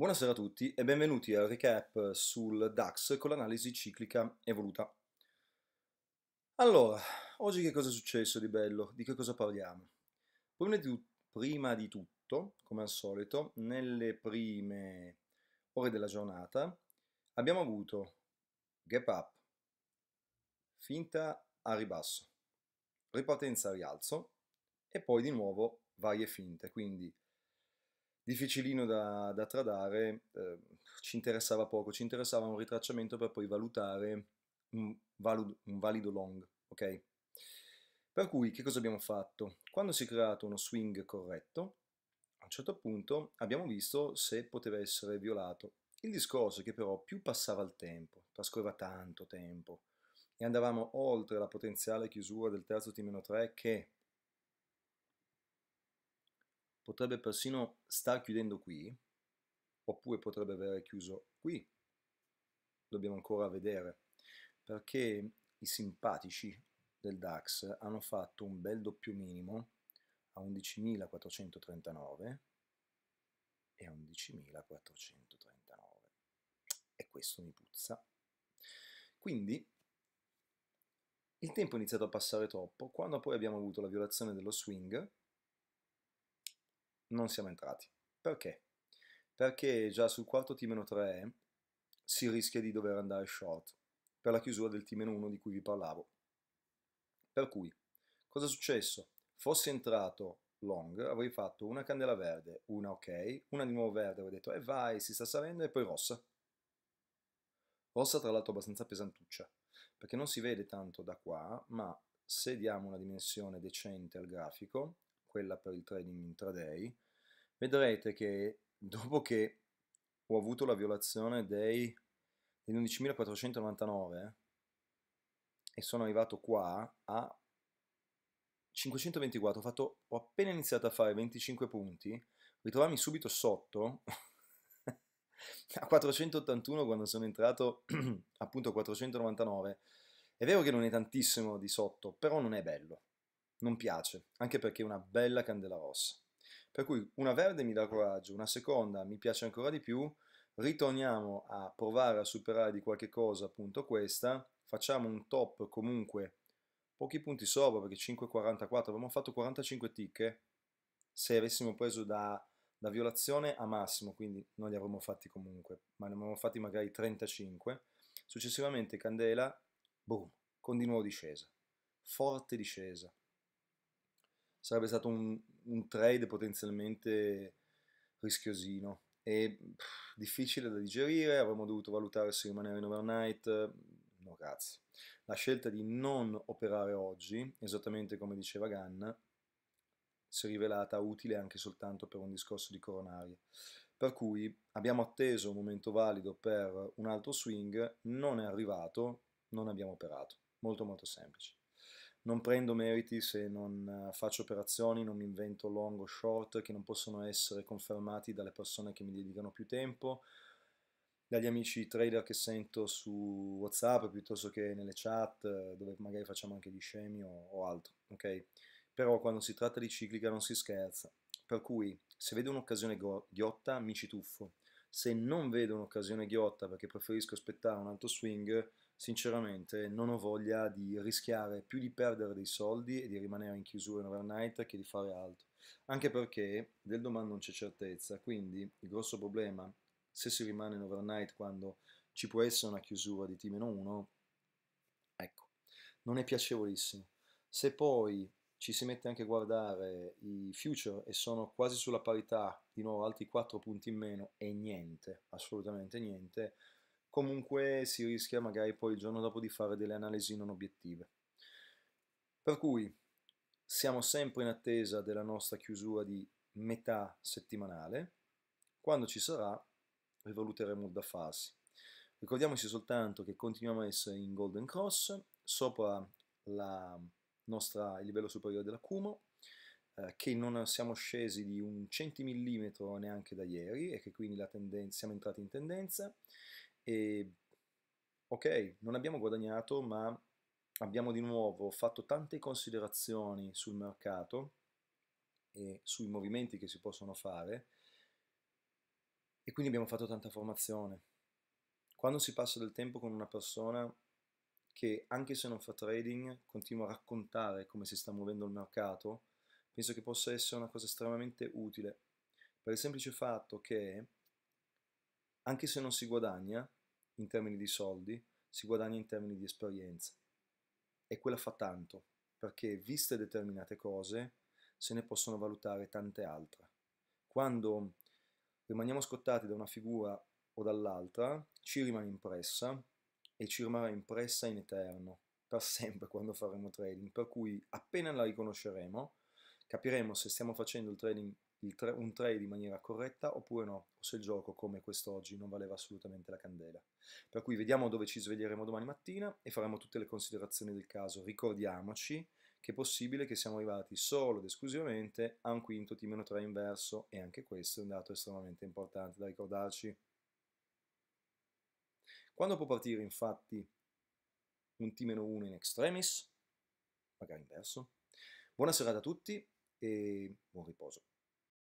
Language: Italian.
Buonasera a tutti e benvenuti al recap sul DAX con l'analisi ciclica evoluta. Allora, oggi che cosa è successo di bello? Di che cosa parliamo? Prima di, prima di tutto, come al solito, nelle prime ore della giornata abbiamo avuto gap up, finta a ribasso, ripartenza a rialzo e poi di nuovo varie finte, quindi difficilino da, da tradare, eh, ci interessava poco, ci interessava un ritracciamento per poi valutare un, valudo, un valido long, ok? Per cui che cosa abbiamo fatto? Quando si è creato uno swing corretto, a un certo punto abbiamo visto se poteva essere violato. Il discorso è che però più passava il tempo, trascorreva tanto tempo, e andavamo oltre la potenziale chiusura del terzo T-3 che potrebbe persino star chiudendo qui, oppure potrebbe aver chiuso qui. Dobbiamo ancora vedere, perché i simpatici del DAX hanno fatto un bel doppio minimo a 11.439 e a 11.439. E questo mi puzza. Quindi il tempo è iniziato a passare troppo, quando poi abbiamo avuto la violazione dello swing, non siamo entrati. Perché? Perché già sul quarto T-3 si rischia di dover andare short per la chiusura del T-1 di cui vi parlavo. Per cui, cosa è successo? Fossi entrato long, avrei fatto una candela verde, una ok, una di nuovo verde, avrei detto e eh vai, si sta salendo, e poi rossa. Rossa tra l'altro abbastanza pesantuccia, perché non si vede tanto da qua, ma se diamo una dimensione decente al grafico, quella per il trading intraday, vedrete che dopo che ho avuto la violazione dei, degli 11.499 e sono arrivato qua a 524, ho, fatto, ho appena iniziato a fare 25 punti, ritrovarmi subito sotto a 481 quando sono entrato appunto a 499, è vero che non è tantissimo di sotto, però non è bello non piace, anche perché è una bella candela rossa. Per cui una verde mi dà coraggio, una seconda mi piace ancora di più, ritorniamo a provare a superare di qualche cosa appunto questa, facciamo un top comunque pochi punti sopra perché 5,44, abbiamo fatto 45 tick se avessimo preso da, da violazione a massimo, quindi non li avremmo fatti comunque, ma ne avremmo fatti magari 35, successivamente candela, boom, con di nuovo discesa, forte discesa, sarebbe stato un, un trade potenzialmente rischiosino e pff, difficile da digerire, avremmo dovuto valutare se rimanere in overnight, mm, no grazie. La scelta di non operare oggi, esattamente come diceva Gann, si è rivelata utile anche soltanto per un discorso di coronarie. Per cui abbiamo atteso un momento valido per un altro swing, non è arrivato, non abbiamo operato. Molto molto semplice non prendo meriti se non eh, faccio operazioni, non mi invento long o short che non possono essere confermati dalle persone che mi dedicano più tempo, dagli amici trader che sento su WhatsApp piuttosto che nelle chat eh, dove magari facciamo anche gli scemi o, o altro, ok? Però quando si tratta di ciclica non si scherza. Per cui se vedo un'occasione ghiotta mi ci tuffo. Se non vedo un'occasione ghiotta perché preferisco aspettare un altro swing, sinceramente non ho voglia di rischiare più di perdere dei soldi e di rimanere in chiusura in overnight che di fare altro. Anche perché del domani non c'è certezza, quindi il grosso problema se si rimane in overnight quando ci può essere una chiusura di T-1, ecco, non è piacevolissimo. Se poi ci si mette anche a guardare i future e sono quasi sulla parità, di nuovo altri 4 punti in meno e niente, assolutamente niente, comunque si rischia magari poi il giorno dopo di fare delle analisi non obiettive. Per cui siamo sempre in attesa della nostra chiusura di metà settimanale, quando ci sarà rivaluteremo da farsi. Ricordiamoci soltanto che continuiamo a essere in Golden Cross, sopra nostra, il livello superiore dell'acumo, eh, che non siamo scesi di un centimillimetro neanche da ieri e che quindi tendenza, siamo entrati in tendenza e ok, non abbiamo guadagnato, ma abbiamo di nuovo fatto tante considerazioni sul mercato e sui movimenti che si possono fare e quindi abbiamo fatto tanta formazione. Quando si passa del tempo con una persona che anche se non fa trading continua a raccontare come si sta muovendo il mercato, penso che possa essere una cosa estremamente utile per il semplice fatto che anche se non si guadagna, in termini di soldi, si guadagna in termini di esperienza. E quella fa tanto, perché viste determinate cose se ne possono valutare tante altre. Quando rimaniamo scottati da una figura o dall'altra, ci rimane impressa e ci rimarrà impressa in eterno, per sempre quando faremo trading, per cui appena la riconosceremo, Capiremo se stiamo facendo trading, tra- un trade in maniera corretta oppure no, o se il gioco come quest'oggi non valeva assolutamente la candela. Per cui vediamo dove ci sveglieremo domani mattina e faremo tutte le considerazioni del caso. Ricordiamoci che è possibile che siamo arrivati solo ed esclusivamente a un quinto T-3 inverso e anche questo è un dato estremamente importante da ricordarci. Quando può partire infatti un T-1 in extremis? Magari inverso. Buona serata a tutti e buon riposo.